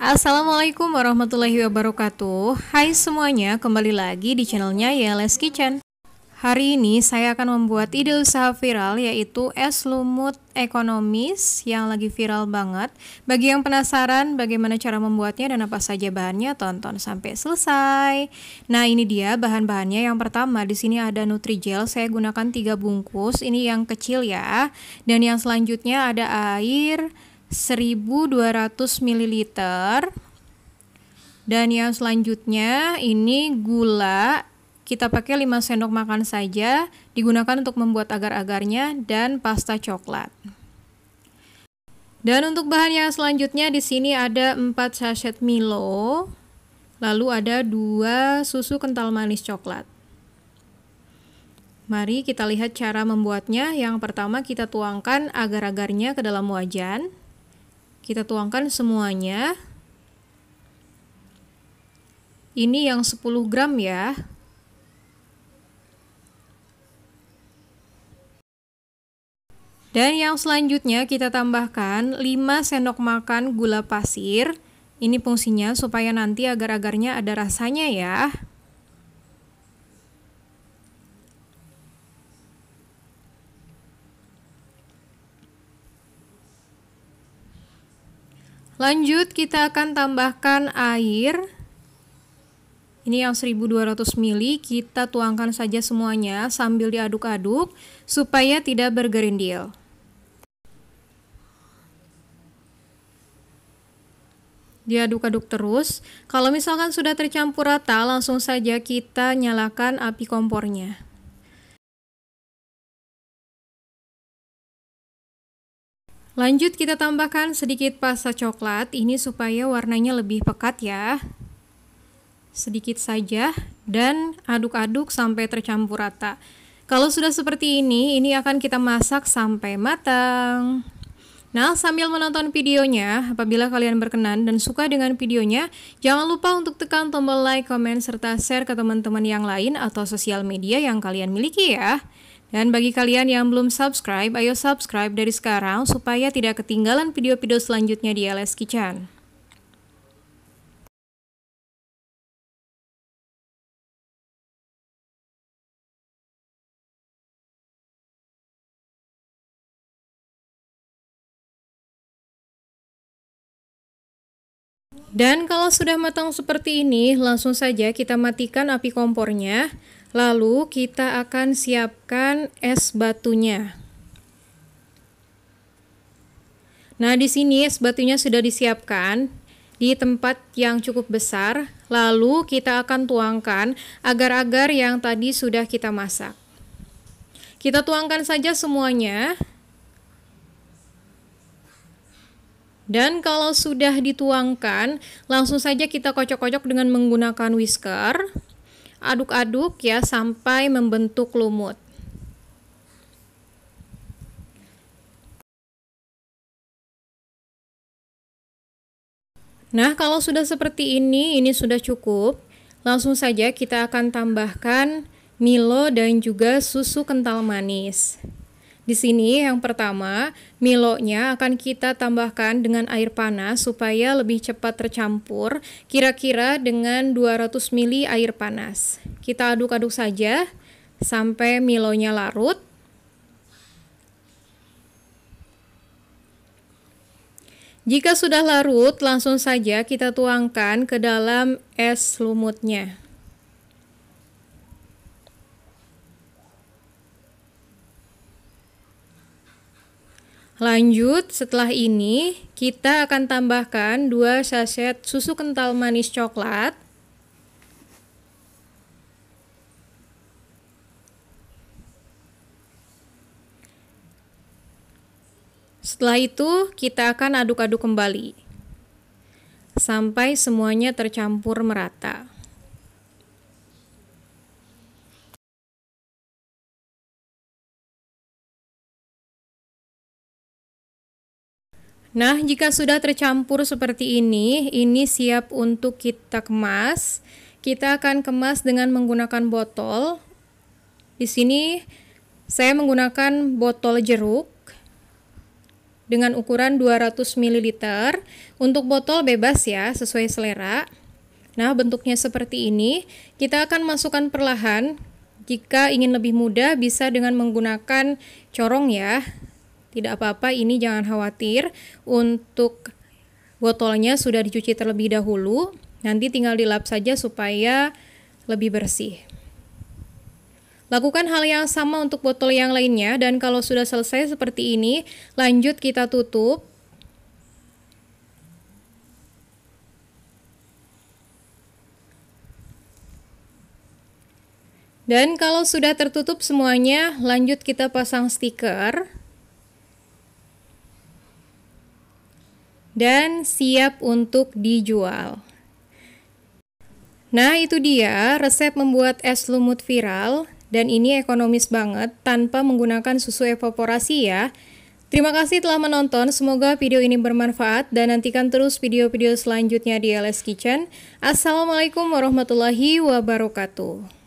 Assalamualaikum warahmatullahi wabarakatuh Hai semuanya, kembali lagi di channelnya YLS ya, Kitchen Hari ini saya akan membuat ide usaha viral yaitu es lumut ekonomis yang lagi viral banget Bagi yang penasaran bagaimana cara membuatnya dan apa saja bahannya tonton sampai selesai Nah ini dia bahan-bahannya yang pertama di sini ada nutrijel saya gunakan 3 bungkus ini yang kecil ya Dan yang selanjutnya ada air 1200 ml. Dan yang selanjutnya ini gula kita pakai 5 sendok makan saja digunakan untuk membuat agar-agarnya dan pasta coklat. Dan untuk bahan yang selanjutnya di sini ada 4 sachet Milo, lalu ada 2 susu kental manis coklat. Mari kita lihat cara membuatnya. Yang pertama kita tuangkan agar-agarnya ke dalam wajan. Kita tuangkan semuanya. Ini yang 10 gram ya. Dan yang selanjutnya kita tambahkan 5 sendok makan gula pasir. Ini fungsinya supaya nanti agar-agarnya ada rasanya ya. Lanjut kita akan tambahkan air. Ini yang 1200 ml kita tuangkan saja semuanya sambil diaduk-aduk supaya tidak bergerindil. diaduk-aduk terus. Kalau misalkan sudah tercampur rata, langsung saja kita nyalakan api kompornya. Lanjut kita tambahkan sedikit pasta coklat, ini supaya warnanya lebih pekat ya. Sedikit saja dan aduk-aduk sampai tercampur rata. Kalau sudah seperti ini, ini akan kita masak sampai matang. Nah, sambil menonton videonya, apabila kalian berkenan dan suka dengan videonya, jangan lupa untuk tekan tombol like, comment, serta share ke teman-teman yang lain atau sosial media yang kalian miliki ya. Dan bagi kalian yang belum subscribe, ayo subscribe dari sekarang supaya tidak ketinggalan video-video selanjutnya di LS Kitchen. Dan kalau sudah matang seperti ini, langsung saja kita matikan api kompornya. Lalu kita akan siapkan es batunya. Nah, di sini es batunya sudah disiapkan di tempat yang cukup besar. Lalu kita akan tuangkan agar-agar yang tadi sudah kita masak. Kita tuangkan saja semuanya. Dan kalau sudah dituangkan, langsung saja kita kocok-kocok dengan menggunakan whisker aduk-aduk ya sampai membentuk lumut. Nah, kalau sudah seperti ini, ini sudah cukup. Langsung saja kita akan tambahkan Milo dan juga susu kental manis. Di sini yang pertama, milonya akan kita tambahkan dengan air panas supaya lebih cepat tercampur, kira-kira dengan 200 ml air panas. Kita aduk-aduk saja sampai milonya larut. Jika sudah larut, langsung saja kita tuangkan ke dalam es lumutnya. Lanjut, setelah ini kita akan tambahkan 2 saset susu kental manis coklat. Setelah itu, kita akan aduk-aduk kembali sampai semuanya tercampur merata. Nah, jika sudah tercampur seperti ini, ini siap untuk kita kemas. Kita akan kemas dengan menggunakan botol. Di sini saya menggunakan botol jeruk dengan ukuran 200 ml. Untuk botol bebas ya, sesuai selera. Nah, bentuknya seperti ini. Kita akan masukkan perlahan. Jika ingin lebih mudah bisa dengan menggunakan corong ya, tidak apa-apa, ini jangan khawatir. Untuk botolnya sudah dicuci terlebih dahulu. Nanti tinggal dilap saja supaya lebih bersih. Lakukan hal yang sama untuk botol yang lainnya dan kalau sudah selesai seperti ini, lanjut kita tutup. Dan kalau sudah tertutup semuanya, lanjut kita pasang stiker. dan siap untuk dijual. Nah, itu dia resep membuat es lumut viral dan ini ekonomis banget tanpa menggunakan susu evaporasi ya. Terima kasih telah menonton, semoga video ini bermanfaat dan nantikan terus video-video selanjutnya di LS Kitchen. Assalamualaikum warahmatullahi wabarakatuh.